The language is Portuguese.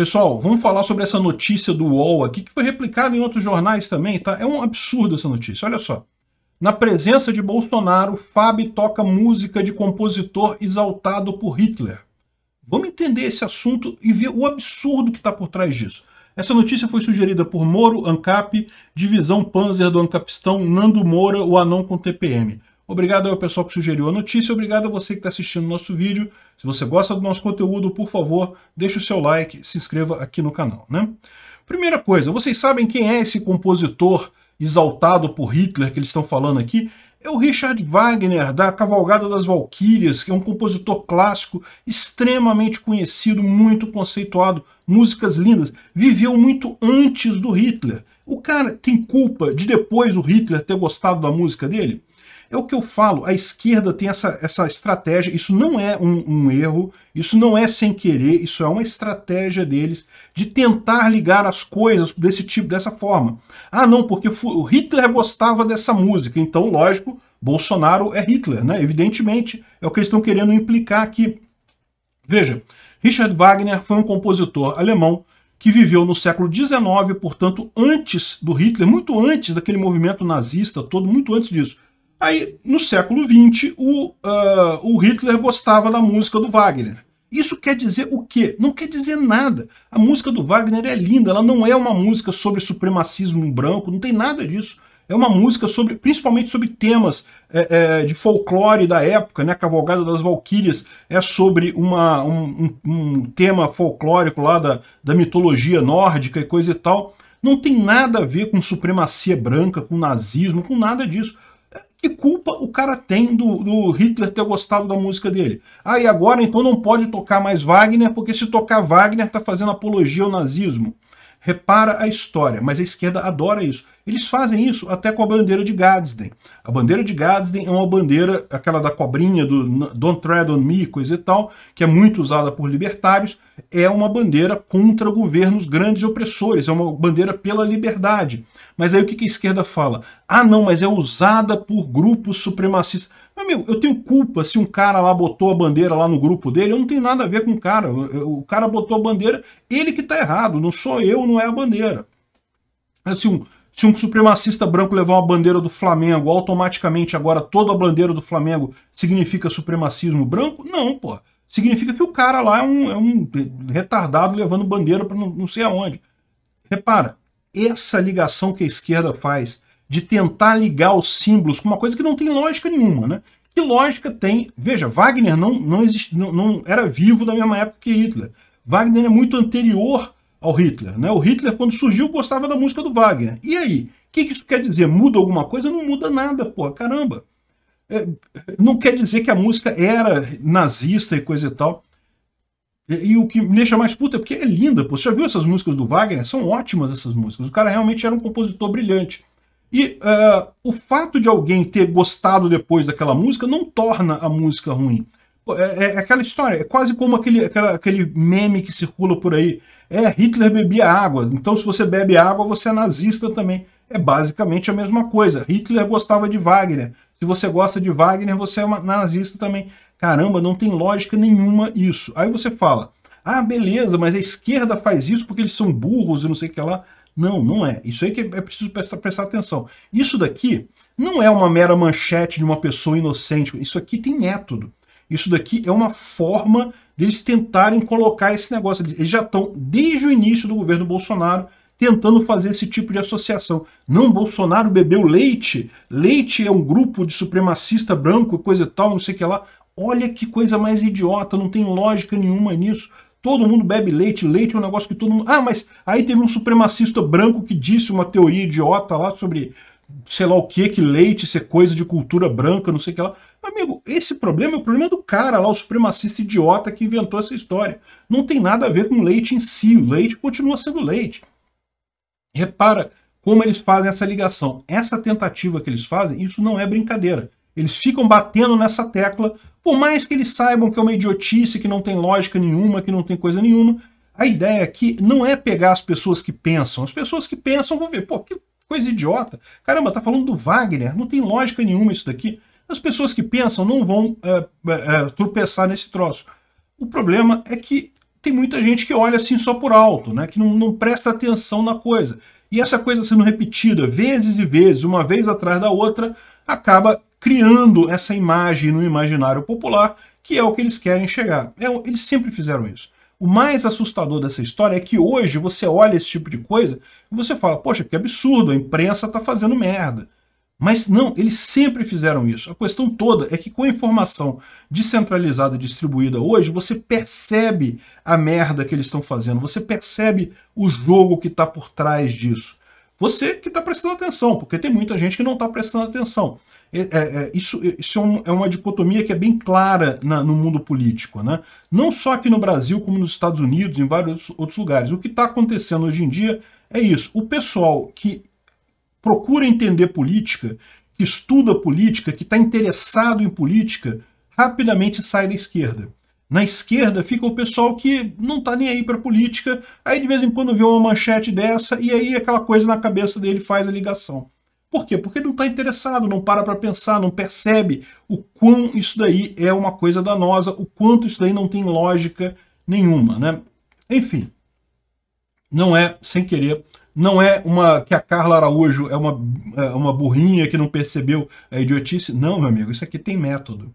Pessoal, vamos falar sobre essa notícia do UOL aqui, que foi replicada em outros jornais também, tá? É um absurdo essa notícia, olha só. Na presença de Bolsonaro, Fábio toca música de compositor exaltado por Hitler. Vamos entender esse assunto e ver o absurdo que está por trás disso. Essa notícia foi sugerida por Moro, ANCAP, Divisão Panzer do Ancapistão, Nando Moura, o Anão com TPM. Obrigado ao pessoal que sugeriu a notícia, obrigado a você que está assistindo o nosso vídeo. Se você gosta do nosso conteúdo, por favor, deixe o seu like, se inscreva aqui no canal. Né? Primeira coisa, vocês sabem quem é esse compositor exaltado por Hitler que eles estão falando aqui? é o Richard Wagner, da Cavalgada das Valquírias, que é um compositor clássico extremamente conhecido, muito conceituado, músicas lindas. Viveu muito antes do Hitler. O cara tem culpa de depois o Hitler ter gostado da música dele? É o que eu falo, a esquerda tem essa, essa estratégia, isso não é um, um erro, isso não é sem querer, isso é uma estratégia deles de tentar ligar as coisas desse tipo, dessa forma. Ah, não, porque o Hitler gostava dessa música, então, lógico, Bolsonaro é Hitler, né? Evidentemente, é o que eles estão querendo implicar aqui. Veja, Richard Wagner foi um compositor alemão que viveu no século XIX, portanto, antes do Hitler, muito antes daquele movimento nazista todo, muito antes disso. Aí, no século XX, o, uh, o Hitler gostava da música do Wagner. Isso quer dizer o quê? Não quer dizer nada. A música do Wagner é linda, ela não é uma música sobre supremacismo branco, não tem nada disso. É uma música sobre, principalmente sobre temas é, é, de folclore da época, né? A Cavalgada das Valquírias é sobre uma, um, um, tema folclórico lá da, da mitologia nórdica e coisa e tal. Não tem nada a ver com supremacia branca, com nazismo, com nada disso. Que culpa o cara tem do, do, Hitler ter gostado da música dele? Ah, e agora então não pode tocar mais Wagner, porque se tocar Wagner está fazendo apologia ao nazismo. Repara a história, mas a esquerda adora isso. Eles fazem isso até com a bandeira de Gadsden. A bandeira de Gadsden é uma bandeira, aquela da cobrinha, do Don't Tread on Me, coisa e tal, que é muito usada por libertários, é uma bandeira contra governos grandes e opressores, é uma bandeira pela liberdade. Mas aí o que a esquerda fala? Ah, não, mas é usada por grupos supremacistas. Amigo, eu tenho culpa se um cara lá botou a bandeira lá no grupo dele, eu não tenho nada a ver com o cara. O cara botou a bandeira, ele que tá errado, não sou eu, não é a bandeira. Se um, se um supremacista branco levar uma bandeira do Flamengo, automaticamente agora toda a bandeira do Flamengo significa supremacismo branco? Não, pô. Significa que o cara lá é um, é um retardado levando bandeira para não, não sei aonde. Repara, essa ligação que a esquerda faz de tentar ligar os símbolos com uma coisa que não tem lógica nenhuma, né? Que lógica tem? Veja, Wagner não, não, não, não era vivo da mesma época que Hitler. Wagner é muito anterior ao Hitler. Né? O Hitler, quando surgiu, gostava da música do Wagner. E aí? O que, que isso quer dizer? Muda alguma coisa? Não muda nada, pô, caramba. É, não quer dizer que a música era nazista e coisa e tal. E, e o que me deixa mais puta é porque é linda, pô. Você já viu essas músicas do Wagner? São ótimas essas músicas. O cara realmente era um compositor brilhante. E uh, o fato de alguém ter gostado depois daquela música não torna a música ruim. É, é, aquela história, é quase como aquele, aquela, aquele meme que circula por aí. É, Hitler bebia água, então se você bebe água, você é nazista também. É basicamente a mesma coisa. Hitler gostava de Wagner. Se você gosta de Wagner, você é nazista também. Caramba, não tem lógica nenhuma isso. Aí você fala, ah, beleza, mas a esquerda faz isso porque eles são burros e não sei o que lá. Não, não é. Isso aí que é preciso prestar, atenção. Isso daqui não é uma mera manchete de uma pessoa inocente. Isso aqui tem método. Isso daqui é uma forma deles tentarem colocar esse negócio. Eles já estão, desde o início do governo Bolsonaro, tentando fazer esse tipo de associação. Não, Bolsonaro bebeu leite, leite é um grupo de supremacista branco, coisa e tal, não sei o que lá. Olha que coisa mais idiota, não tem lógica nenhuma nisso. Todo mundo bebe leite, leite é um negócio que todo mundo. Ah, mas aí teve um supremacista branco que disse uma teoria idiota lá sobre sei lá o que, que leite ser é coisa de cultura branca, não sei o que lá. Amigo, esse problema é o problema do cara lá, o supremacista idiota que inventou essa história. Não tem nada a ver com leite em si, o leite continua sendo leite. Repara como eles fazem essa ligação. Essa tentativa que eles fazem, isso não é brincadeira. Eles ficam batendo nessa tecla, por mais que eles saibam que é uma idiotice, que não tem lógica nenhuma, que não tem coisa nenhuma. A ideia aqui não é pegar as pessoas que pensam. As pessoas que pensam vão ver, pô, que coisa idiota. Caramba, tá falando do Wagner, não tem lógica nenhuma isso daqui. As pessoas que pensam não vão é, é, tropeçar nesse troço. O problema é que tem muita gente que olha assim só por alto, né? que não, não presta atenção na coisa. E essa coisa sendo repetida vezes e vezes, uma vez atrás da outra, acaba criando essa imagem no imaginário popular, que é o que eles querem chegar. É, eles sempre fizeram isso. O mais assustador dessa história é que hoje você olha esse tipo de coisa e você fala, poxa, que absurdo, a imprensa está fazendo merda. Mas não, eles sempre fizeram isso. A questão toda é que com a informação descentralizada distribuída hoje, você percebe a merda que eles estão fazendo, você percebe o jogo que está por trás disso. Você que está prestando atenção, porque tem muita gente que não está prestando atenção. É, é, é isso, é, isso é, um, é, uma dicotomia que é bem clara na, no mundo político. Né? Não só aqui no Brasil, como nos Estados Unidos, em vários outros lugares. O que está acontecendo hoje em dia é isso. O pessoal que procura entender política, que estuda política, que está interessado em política, rapidamente sai da esquerda. Na esquerda fica o pessoal que não está nem aí para política, aí de vez em quando vê uma manchete dessa e aí aquela coisa na cabeça dele faz a ligação. Por quê? Porque não está interessado, não para para pensar, não percebe o quão isso daí é uma coisa danosa, o quanto isso daí não tem lógica nenhuma, né? Enfim, não é sem querer, não é uma que a Carla Araújo é uma, é uma burrinha que não percebeu a idiotice. Não, meu amigo, isso aqui tem método.